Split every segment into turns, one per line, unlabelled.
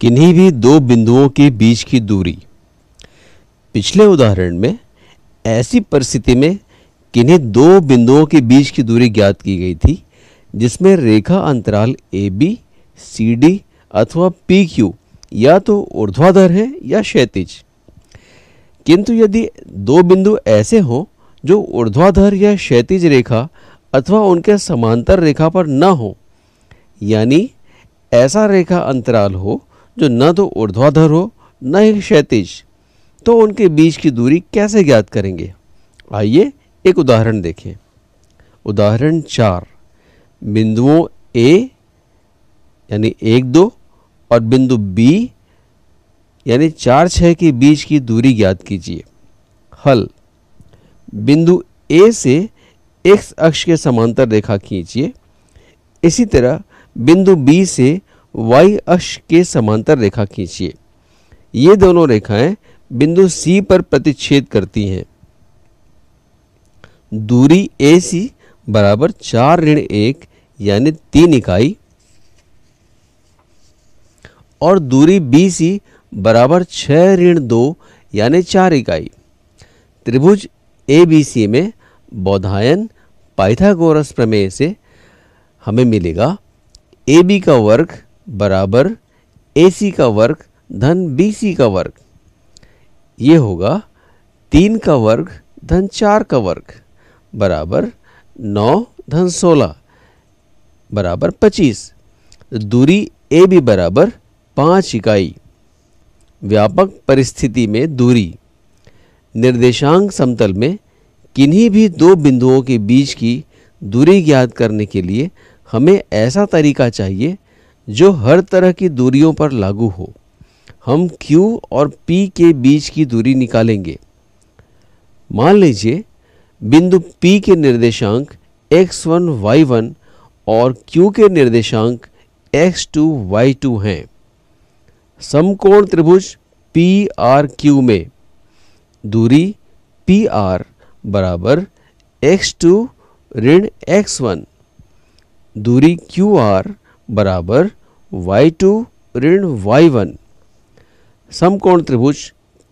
किन्हीं भी दो बिंदुओं के बीच की दूरी पिछले उदाहरण में ऐसी परिस्थिति में किन्हीं दो बिंदुओं के बीच की दूरी ज्ञात की गई थी जिसमें रेखा अंतराल ए बी सी डी अथवा पी क्यू या तो ऊर्ध्वाधर है या क्षैतिज किंतु यदि दो बिंदु ऐसे हों जो ऊर्ध्वाधर या क्षैतिज रेखा अथवा उनके समांतर रेखा पर न हो यानी ऐसा रेखा अंतराल हो जो न तो ऊर्ध्वाधर हो न ही क्षैतिज तो उनके बीच की दूरी कैसे ज्ञात करेंगे आइए एक उदाहरण देखें उदाहरण चार बिंदुओं ए यानी एक दो और बिंदु बी यानी चार छः के बीच की दूरी ज्ञात कीजिए हल बिंदु ए से एक्स अक्ष के समांतर रेखा खींचिए इसी तरह बिंदु बी से वाई अक्ष के समांतर रेखा खींचिए ये दोनों रेखाएं बिंदु सी पर प्रतिच्छेद करती हैं दूरी ए सी बराबर चार ऋण एक यानी तीन इकाई और दूरी बी सी बराबर छह ऋण दो यानी चार इकाई त्रिभुज ए बी सी में बौधायन पाइथागोरस प्रमेय से हमें मिलेगा ए बी का वर्ग बराबर ए सी का वर्ग धन बी सी का वर्ग ये होगा तीन का वर्ग धन चार का वर्ग बराबर नौ धन सोलह बराबर पच्चीस दूरी ए भी बराबर पाँच इकाई व्यापक परिस्थिति में दूरी निर्देशांक समतल में किन्हीं भी दो बिंदुओं के बीच की दूरी ज्ञात करने के लिए हमें ऐसा तरीका चाहिए जो हर तरह की दूरियों पर लागू हो हम Q और P के बीच की दूरी निकालेंगे मान लीजिए बिंदु P के निर्देशांक x1, y1 और Q के निर्देशांक x2, y2 हैं समकोण त्रिभुज पी आर क्यू में दूरी पी आर बराबर एक्स टू ऋण एक्स वन दूरी क्यू आर बराबर वाई टू ऋण वाई वन समकोण त्रिभुज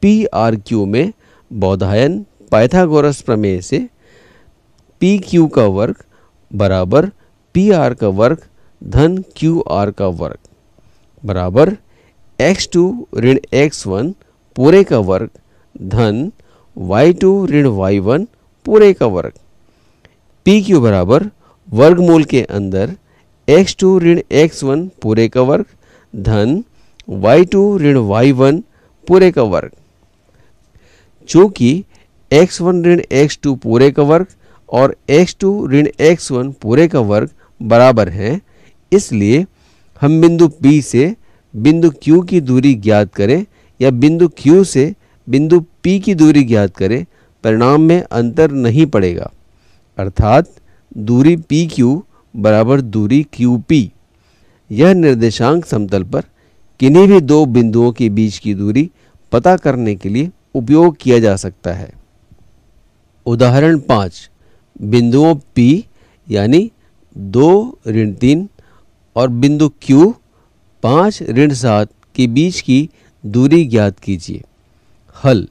पी आर क्यू में बौधायन पाइथागोरस प्रमेय से पी क्यू का वर्ग बराबर पी आर का वर्ग धन क्यू आर का वर्ग बराबर एक्स टू ऋण एक्स वन पूरे का वर्ग धन वाई टू ऋण वाई वन पूरे का वर्ग पी क्यू बराबर वर्गमूल के अंदर एक्स टू ऋण एक्स वन पूरे का वर्ग धन वाई टू ऋण वाई वन पूरे का वर्ग चूंकि एक्स वन ऋण एक्स टू पूरे का वर्ग और एक्स टू ऋण एक्स वन पूरे का वर्ग बराबर है इसलिए हम बिंदु P से बिंदु Q की दूरी ज्ञात करें या बिंदु Q से बिंदु P की दूरी ज्ञात करें परिणाम में अंतर नहीं पड़ेगा अर्थात दूरी पी क्यू बराबर दूरी क्यू पी यह निर्देशांक समतल पर किन्हीं भी दो बिंदुओं के बीच की दूरी पता करने के लिए उपयोग किया जा सकता है उदाहरण पाँच बिंदुओं P यानी दो ऋण तीन और बिंदु Q पाँच ऋण सात के बीच की दूरी ज्ञात कीजिए हल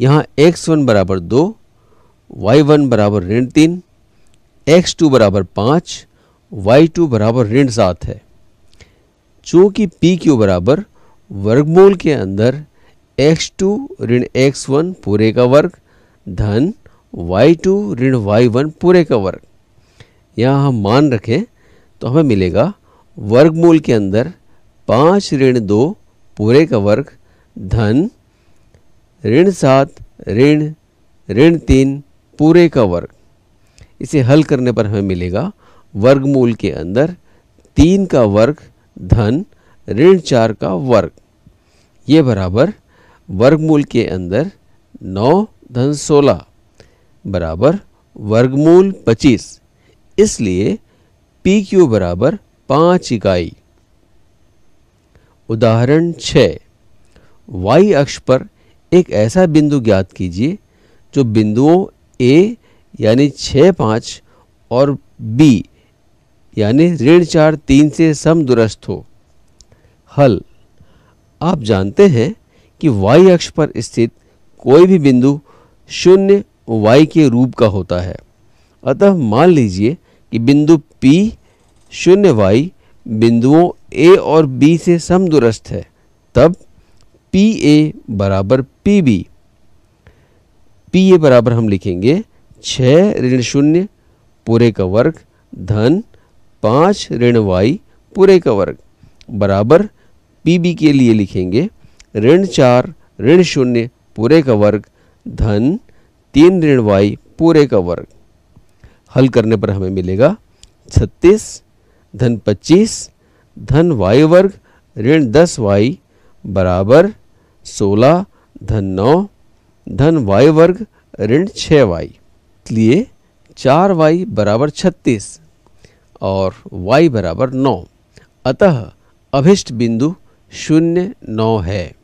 यहाँ एक्स वन बराबर दो वाई वन बराबर ऋण तीन एक्स टू बराबर पाँच वाई टू बराबर ऋण सात है जो कि पी क्यू बराबर वर्गमूल के अंदर एक्स टू ऋण एक्स वन पूरे का वर्ग धन वाई टू ऋण वाई वन पूरे का वर्ग यहाँ हम मान रखें तो हमें मिलेगा वर्गमूल के अंदर पाँच ऋण दो पूरे का वर्ग धन ऋण सात ऋण ऋण तीन पूरे का वर्ग इसे हल करने पर हमें मिलेगा वर्गमूल के अंदर तीन का वर्ग धन ऋण चार का वर्ग ये बराबर वर्गमूल के अंदर नौ धन सोलह बराबर वर्गमूल पच्चीस इसलिए पी क्यू बराबर पाँच इकाई उदाहरण छः वाई अक्ष पर एक ऐसा बिंदु ज्ञात कीजिए जो बिंदुओं ए यानी छ पाँच और बी यानी ऋण चार तीन से सम दुरस्त हो हल आप जानते हैं कि y अक्ष पर स्थित कोई भी बिंदु शून्य y के रूप का होता है अतः मान लीजिए कि बिंदु P शून्य y बिंदुओं A और B से सम दुरस्त है तब पी ए बराबर पी बी पी ए बराबर हम लिखेंगे छ ऋण शून्य पूरे का वर्ग धन पाँच ऋण वाई पूरे का वर्ग बराबर पीबी के लिए लिखेंगे ऋण चार ऋण शून्य पूरे का वर्ग धन तीन ऋण वाई पूरे का वर्ग हल करने पर हमें मिलेगा छत्तीस धन पच्चीस धन वाई वर्ग ऋण दस वाई बराबर सोलह धन नौ धन वाई वर्ग ऋण छः वाई इसलिए चार वाई बराबर छत्तीस और y बराबर नौ अतः अभिष्ट बिंदु शून्य नौ है